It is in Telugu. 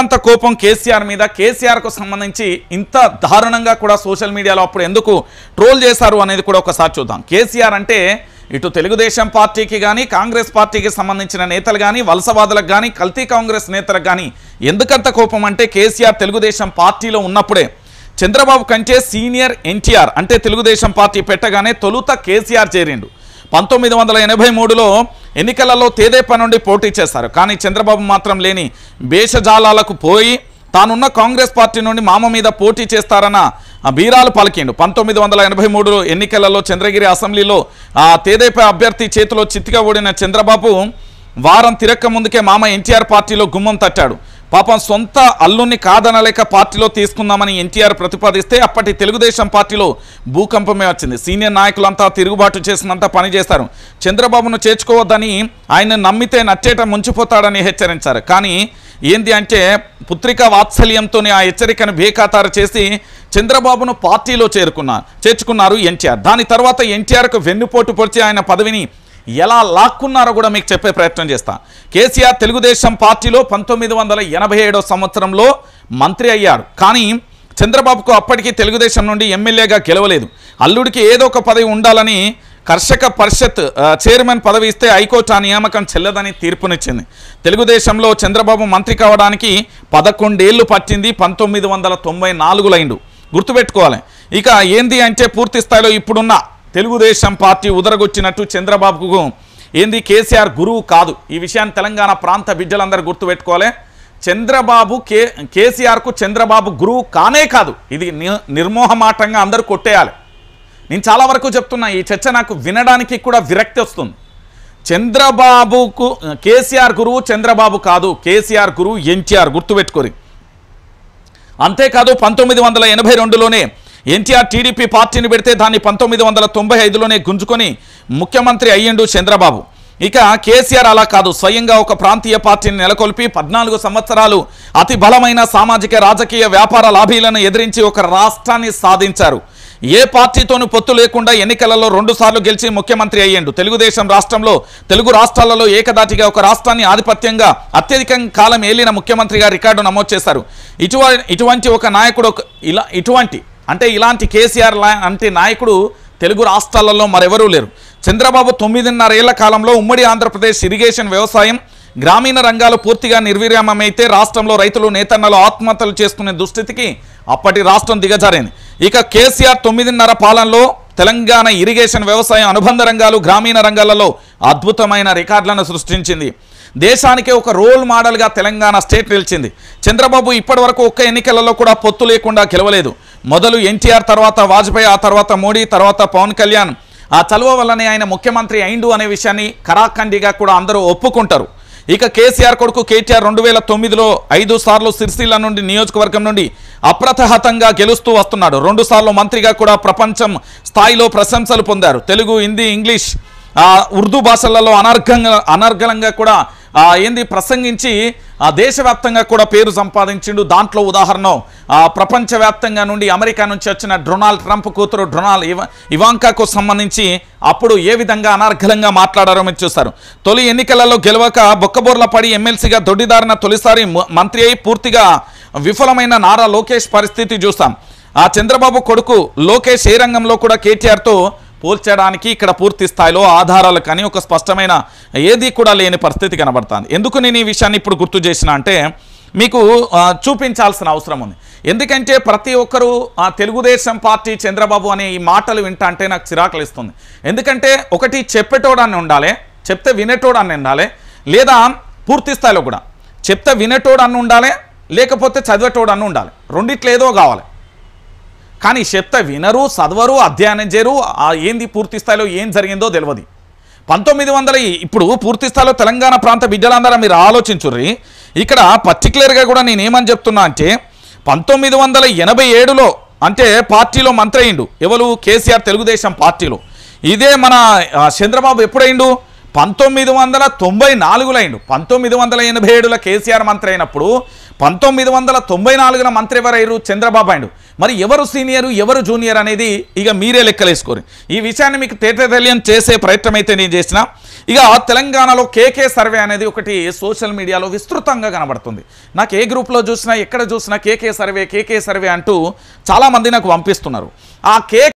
అంత కోపం కేసీఆర్ మీద కేసీఆర్కు సంబంధించి ఇంత దారుణంగా కూడా సోషల్ మీడియాలో అప్పుడు ఎందుకు ట్రోల్ చేశారు అనేది కూడా ఒకసారి చూద్దాం కేసీఆర్ అంటే ఇటు తెలుగుదేశం పార్టీకి కానీ కాంగ్రెస్ పార్టీకి సంబంధించిన నేతలు కానీ వలసవాదులకు కానీ కల్తీ కాంగ్రెస్ నేతలకు కానీ ఎందుకంత కోపం అంటే కేసీఆర్ తెలుగుదేశం పార్టీలో ఉన్నప్పుడే చంద్రబాబు కంటే సీనియర్ ఎన్టీఆర్ అంటే తెలుగుదేశం పార్టీ పెట్టగానే తొలుత కేసీఆర్ చేరిండు పంతొమ్మిది వందల ఎనభై మూడులో ఎన్నికలలో తేదేపా నుండి పోటీ చేస్తారు కానీ చంద్రబాబు మాత్రం లేని భేషజాలాలకు పోయి తానున్న కాంగ్రెస్ పార్టీ నుండి మామ మీద పోటీ చేస్తారన్న బీరాలు పలికిండు పంతొమ్మిది వందల ఎనభై మూడు ఎన్నికలలో చంద్రగిరి అసెంబ్లీలో తేదేపా అభ్యర్థి చేతిలో చిత్తిగా ఓడిన చంద్రబాబు వారం తిరక్క ముందుకే మామ ఎన్టీఆర్ పార్టీలో గుమ్మం తట్టాడు పాపం సొంత అల్లుని కాదనలేక పార్టీలో తీసుకుందామని ఎన్టీఆర్ ప్రతిపాదిస్తే అప్పటి తెలుగుదేశం పార్టీలో భూకంపమే వచ్చింది సీనియర్ నాయకులంతా తిరుగుబాటు చేసినంత పనిచేస్తారు చంద్రబాబును చేర్చుకోవద్దని ఆయన నమ్మితే నచ్చేట ముంచిపోతాడని హెచ్చరించారు కానీ ఏంది అంటే పుత్రిక వాత్సల్యంతోనే ఆ హెచ్చరికను బేఖాతారు చేసి చంద్రబాబును పార్టీలో చేరుకున్నారు చేర్చుకున్నారు ఎన్టీఆర్ దాని తర్వాత ఎన్టీఆర్కు వెన్నుపోటు పొడిచి ఆయన పదవిని ఎలా లాక్కున్నారో కూడా మీకు చెప్పే ప్రయత్నం చేస్తా కేసీఆర్ తెలుగుదేశం పార్టీలో పంతొమ్మిది సంవత్సరంలో మంత్రి అయ్యాడు కానీ చంద్రబాబుకు అప్పటికీ తెలుగుదేశం నుండి ఎమ్మెల్యేగా గెలవలేదు అల్లుడికి ఏదో ఒక పదవి ఉండాలని కర్షక పరిషత్ చైర్మన్ పదవి ఇస్తే హైకోర్టు ఆ నియామకం చెల్లదని తీర్పునిచ్చింది తెలుగుదేశంలో చంద్రబాబు మంత్రి కావడానికి పదకొండేళ్లు పట్టింది పంతొమ్మిది వందల తొంభై నాలుగులైండు గుర్తుపెట్టుకోవాలి ఇక ఏంది అంటే పూర్తి స్థాయిలో ఇప్పుడున్న తెలుగుదేశం పార్టీ ఉదరగొచ్చినట్టు చంద్రబాబుకు ఏంది కేసీఆర్ గురువు కాదు ఈ విషయాన్ని తెలంగాణ ప్రాంత బిడ్డలందరూ గుర్తుపెట్టుకోవాలి చంద్రబాబు కే కేసీఆర్కు చంద్రబాబు గురువు కానే కాదు ఇది నిర్మోహమాటంగా అందరూ కొట్టేయాలి నేను చాలా వరకు చెప్తున్నా ఈ చర్చ నాకు వినడానికి కూడా విరక్తి వస్తుంది చంద్రబాబుకు కేసీఆర్ గురువు చంద్రబాబు కాదు కేసీఆర్ గురువు ఎన్టీఆర్ గుర్తుపెట్టుకోరు అంతేకాదు పంతొమ్మిది వందల ఎనభై రెండులోనే ఎన్టీఆర్ టీడీపీ పార్టీని పెడితే దాన్ని పంతొమ్మిది వందల తొంభై ఐదులోనే గుంజుకొని ముఖ్యమంత్రి అయ్యండు చంద్రబాబు ఇక కేసీఆర్ అలా కాదు స్వయంగా ఒక ప్రాంతీయ పార్టీని నెలకొల్పి పద్నాలుగు సంవత్సరాలు అతి బలమైన సామాజిక రాజకీయ వ్యాపార లాభీలను ఎదిరించి ఒక రాష్ట్రాన్ని సాధించారు ఏ పార్టీతోనూ పొత్తు లేకుండా ఎన్నికలలో రెండుసార్లు గెలిచి ముఖ్యమంత్రి అయ్యిండు తెలుగుదేశం రాష్ట్రంలో తెలుగు రాష్ట్రాలలో ఏకదాటిగా ఒక రాష్ట్రాన్ని ఆధిపత్యంగా అత్యధిక కాలం ఏలిన ముఖ్యమంత్రిగా రికార్డు నమోదు చేశారు ఇటువంటి ఒక నాయకుడు ఇలా ఇటువంటి అంటే ఇలాంటి కేసీఆర్ అంటే నాయకుడు తెలుగు రాష్ట్రాలలో మరెవరూ లేరు చంద్రబాబు తొమ్మిదిన్నర ఏళ్ల కాలంలో ఉమ్మడి ఆంధ్రప్రదేశ్ ఇరిగేషన్ వ్యవసాయం గ్రామీణ రంగాలు పూర్తిగా నిర్వీర్యమైతే రాష్ట్రంలో రైతులు నేతన్నలు ఆత్మహత్యలు చేసుకునే దుస్థితికి అప్పటి రాష్ట్రం దిగజారింది ఇక కేసీఆర్ తొమ్మిదిన్నర పాలనలో తెలంగాణ ఇరిగేషన్ వ్యవసాయం అనుబంధ రంగాలు గ్రామీణ రంగాలలో అద్భుతమైన రికార్డులను సృష్టించింది దేశానికే ఒక రోల్ మోడల్గా తెలంగాణ స్టేట్ నిలిచింది చంద్రబాబు ఇప్పటి వరకు ఒక్క ఎన్నికలలో కూడా పొత్తు లేకుండా గెలవలేదు మొదలు ఎన్టీఆర్ తర్వాత వాజ్పేయి ఆ తర్వాత మోడీ తర్వాత పవన్ కళ్యాణ్ ఆ చలువ వల్లనే ఆయన ముఖ్యమంత్రి అయిండు అనే విషయాన్ని కరాఖండిగా కూడా అందరూ ఒప్పుకుంటారు ఇక కేసీఆర్ కొడుకు కేటీఆర్ రెండు వేల తొమ్మిదిలో ఐదు సార్లు సిరిసిల్ల నుండి నియోజకవర్గం నుండి అప్రతహతంగా గెలుస్తూ వస్తున్నాడు రెండు సార్లు మంత్రిగా కూడా ప్రపంచం స్థాయిలో ప్రశంసలు పొందారు తెలుగు హిందీ ఇంగ్లీష్ ఉర్దూ భాషలలో అనర్ఘంగా అనర్గలంగా కూడా ఏంది ప్రసంగించి ఆ దేశవ్యాప్తంగా కూడా పేరు సంపాదించిండు దాంట్లో ఉదాహరణ ప్రపంచవ్యాప్తంగా నుండి అమెరికా నుంచి వచ్చిన డొనాల్డ్ ట్రంప్ కూతురు డొనాల్డ్ ఇవా ఇవాంకాకు సంబంధించి అప్పుడు ఏ విధంగా అనర్ఘలంగా మాట్లాడారో మీరు చూస్తారు తొలి ఎన్నికలలో గెలవక బొక్కబోర్ల పడి ఎమ్మెల్సీగా దొడ్డిదారిన తొలిసారి మంత్రి అయి పూర్తిగా విఫలమైన నారా లోకేష్ పరిస్థితి చూస్తాం ఆ చంద్రబాబు కొడుకు లోకేష్ ఏ రంగంలో కూడా కేటీఆర్తో పోల్చడానికి ఇక్కడ పూర్తి స్థాయిలో ఆధారాలు కానీ ఒక స్పష్టమైన ఏది కూడా లేని పరిస్థితి కనబడుతుంది ఎందుకు నేను ఈ విషయాన్ని ఇప్పుడు గుర్తు చేసిన అంటే మీకు చూపించాల్సిన అవసరం ఉంది ఎందుకంటే ప్రతి ఒక్కరూ తెలుగుదేశం పార్టీ చంద్రబాబు అనే ఈ మాటలు వింటా అంటే నాకు చిరాకులు ఇస్తుంది ఎందుకంటే ఒకటి చెప్పేటోడాన్ని ఉండాలి చెప్తే వినేటోడాన్ని ఉండాలి లేదా పూర్తి స్థాయిలో కూడా చెప్తే వినేటోడాన్ని ఉండాలి లేకపోతే చదివేటోడాన్ని ఉండాలి రెండిట్లో ఏదో కావాలి కానీ చెప్తే వినరు చదవరు అధ్యయనం చేయరు ఏంది పూర్తి స్థాయిలో ఏం జరిగిందో తెలియదు పంతొమ్మిది వందల ఇప్పుడు పూర్తి స్థాయిలో తెలంగాణ ప్రాంత బిడ్డలందరూ మీరు ఆలోచించుర్రి ఇక్కడ పర్టికులర్గా కూడా నేనేమని చెప్తున్నా అంటే పంతొమ్మిది వందల ఎనభై ఏడులో అంటే పార్టీలో మంత్రి అయిండు ఎవరు కేసీఆర్ తెలుగుదేశం పార్టీలో ఇదే మన చంద్రబాబు ఎప్పుడైండు పంతొమ్మిది వందల తొంభై నాలుగులో అయిండు పంతొమ్మిది వందల ఎనభై ఏడులో కేసీఆర్ మంత్రి అయినప్పుడు పంతొమ్మిది వందల తొంభై నాలుగున మంత్రి ఎవరయ్యారు చంద్రబాబు నాయుడు మరి ఎవరు సీనియర్ ఎవరు జూనియర్ అనేది ఇక మీరే లెక్కలేసుకోరు ఈ విషయాన్ని మీకు తేటతెలియం చేసే ప్రయత్నం అయితే నేను చేసిన ఇక తెలంగాణలో కేకే సర్వే అనేది ఒకటి సోషల్ మీడియాలో విస్తృతంగా కనబడుతుంది నాకు ఏ గ్రూప్లో చూసినా ఎక్కడ చూసినా కేకే సర్వే కేకే సర్వే అంటూ చాలామంది నాకు పంపిస్తున్నారు ఆ కే